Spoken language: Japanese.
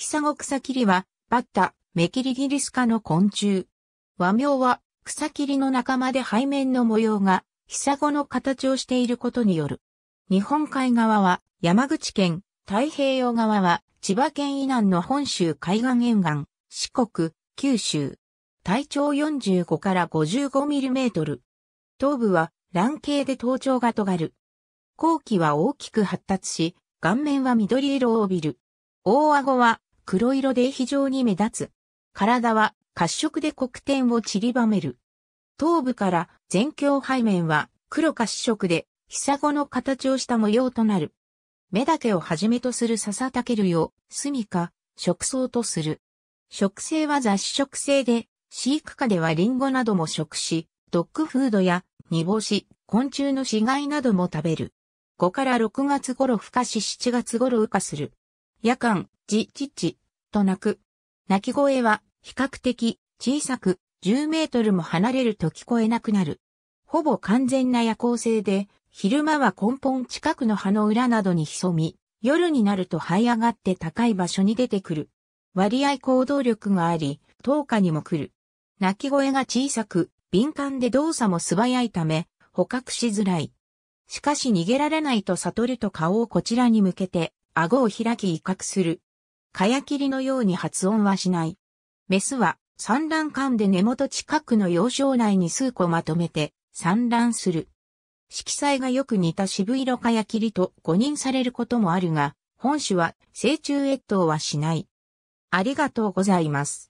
ヒサゴ草切りは、バッタ、メキリギリス科の昆虫。和名は、草切りの仲間で背面の模様が、ヒサゴの形をしていることによる。日本海側は、山口県、太平洋側は、千葉県以南の本州海岸沿岸、四国、九州。体長45から55ミリメートル。頭部は卵形で頭頂が尖る。後期は大きく発達し、顔面は緑色を帯びる。大顎は黒色で非常に目立つ。体は褐色で黒点を散りばめる。頭部から全境。背面は黒褐色で、ヒサゴの形をした模様となる。目だけをはじめとする笹竹類を、住か、食草とする。食性は雑食性で、飼育下ではリンゴなども食し、ドッグフードや煮干し、昆虫の死骸なども食べる。5から6月頃孵化し7月頃羽化する。夜間、じ治と鳴く。鳴き声は比較的小さく10メートルも離れると聞こえなくなる。ほぼ完全な夜行性で、昼間は根本近くの葉の裏などに潜み、夜になると這い上がって高い場所に出てくる。割合行動力があり、10日にも来る。鳴き声が小さく、敏感で動作も素早いため、捕獲しづらい。しかし逃げられないと悟ると顔をこちらに向けて、顎を開き威嚇する。かやきりのように発音はしない。メスは産卵管で根元近くの幼少内に数個まとめて産卵する。色彩がよく似た渋色かやきりと誤認されることもあるが、本種は成虫越冬はしない。ありがとうございます。